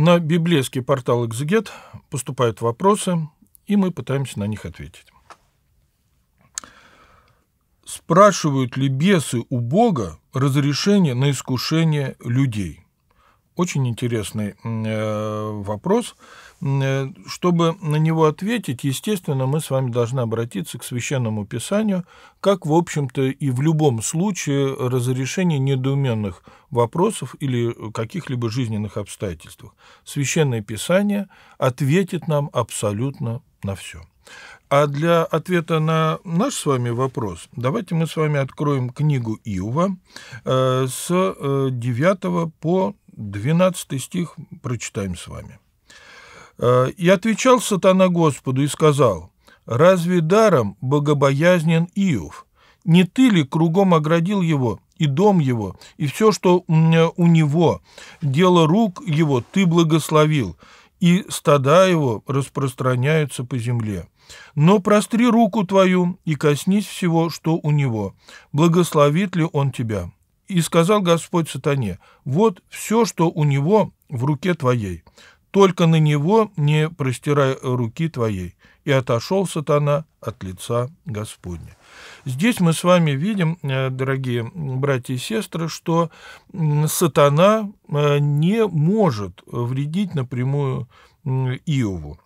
На библейский портал «Экзегет» поступают вопросы, и мы пытаемся на них ответить. Спрашивают ли бесы у Бога разрешение на искушение людей? Очень интересный э, вопрос. Вопрос Э, чтобы на него ответить, естественно, мы с вами должны обратиться к Священному Писанию, как, в общем-то, и в любом случае разрешение недоуменных вопросов или каких-либо жизненных обстоятельств. Священное Писание ответит нам абсолютно на все. А для ответа на наш с вами вопрос, давайте мы с вами откроем книгу Иова э, с 9 э, по 12 стих прочитаем с вами. Э, и отвечал сатана Господу и сказал, «Разве даром богобоязнен Иов? Не ты ли кругом оградил его и дом его, и все, что у него, дело рук его ты благословил, и стада его распространяются по земле. Но простри руку твою и коснись всего, что у него, благословит ли он тебя». И сказал Господь сатане, «Вот все, что у него в руке твоей, только на него не простирай руки твоей». И отошел сатана от лица Господня. Здесь мы с вами видим, э, дорогие братья и сестры, что сатана э, не может вредить напрямую Иову.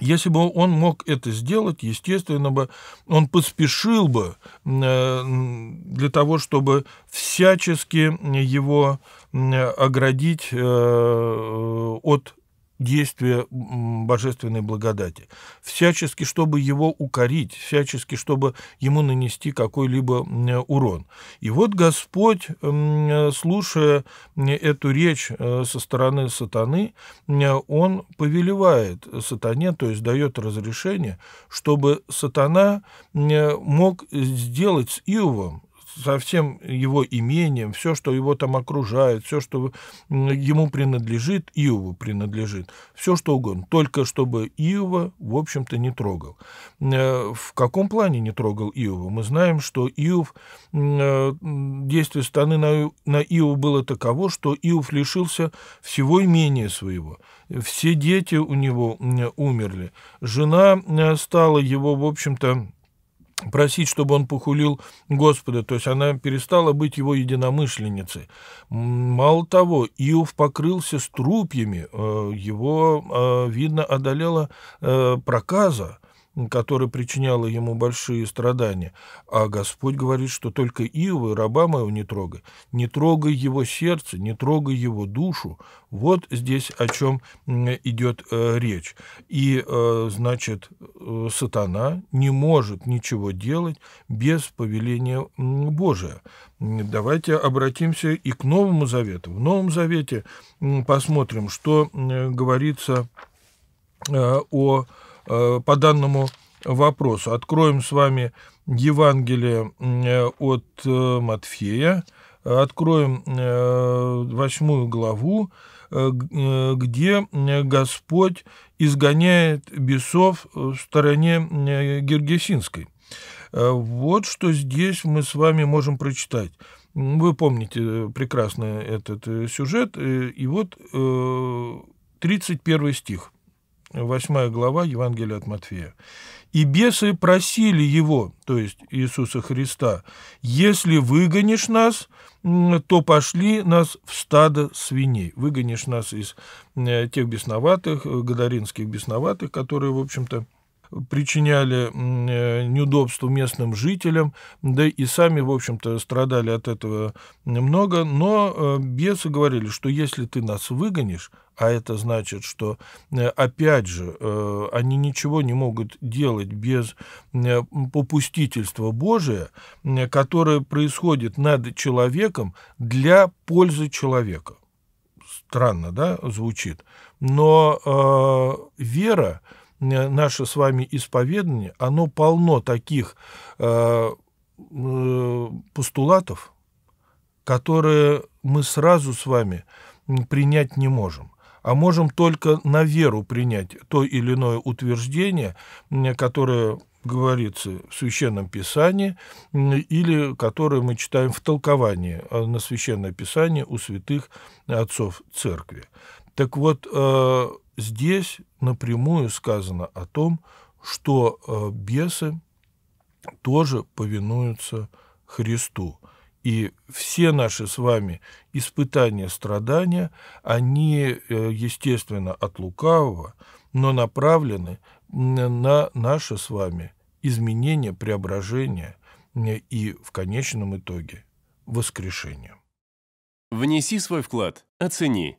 Если бы он мог это сделать, естественно бы, он поспешил бы э, для того, чтобы всячески его оградить от действия божественной благодати, всячески, чтобы его укорить, всячески, чтобы ему нанести какой-либо урон. И вот Господь, слушая эту речь э, со стороны сатаны, он повелевает сатане, то есть дает разрешение, чтобы сатана мог сделать с Иовом со всем его имением, все, что его там окружает, все, что ему принадлежит, Иову принадлежит, все, что угодно, только чтобы Иова, в общем-то, не трогал. Э, в каком плане не трогал Иова? Мы знаем, что Иов, э, действие станы на, на Иова было таково, что Иов лишился всего имения своего, все дети у него умерли, жена э, стала его, в общем-то, просить, чтобы он похулил Господа, то есть она перестала быть его единомышленницей. Мало того, Иов покрылся струпьями, э, его, э, видно, одолела э, проказа, которая причиняла ему большие страдания. А Господь говорит, что только Иова, раба моего, не трогай. Не трогай его сердце, не трогай его душу. Вот здесь о чем идет э, речь. И, э, значит, э, сатана не может ничего делать без повеления Божия. Давайте обратимся и к Новому Завету. В Новом Завете посмотрим, что говорится о Э, по данному вопросу. Откроем с вами Евангелие э, от э, Матфея, откроем восьмую главу, где Господь изгоняет бесов в стороне Гергесинской. Вот что здесь мы с вами можем прочитать. Вы помните прекрасно этот сюжет. И вот 31 стих. 8 глава Евангелия от Матфея. «И бесы просили его, то есть Иисуса Христа, если выгонишь нас, то пошли нас в стадо свиней. Выгонишь нас из э, тех бесноватых, э, гадаринских бесноватых, которые, в общем-то, причиняли э, неудобства местным жителям, да и сами, в общем-то, страдали от этого много, но э, бесы говорили, что если ты нас выгонишь, а это значит, что, э, опять же, они ничего не могут делать без попустительства Божия, которое происходит над человеком для пользы человека. Странно, да, звучит? Но э, вера наше с вами исповедание, оно полно таких э, э, постулатов, которые мы сразу с вами принять не можем а можем только на веру принять то или иное утверждение, которое говорится в Священном Писании или которое мы читаем в толковании э, на Священное Писание у святых отцов Церкви. Так вот, э, здесь напрямую сказано о том, что э, бесы тоже повинуются Христу. И все наши с вами испытания, страдания, они, э, естественно, от лукавого, но направлены на наше с вами изменение, преображение и, в конечном итоге, воскрешение. Внеси свой вклад, оцени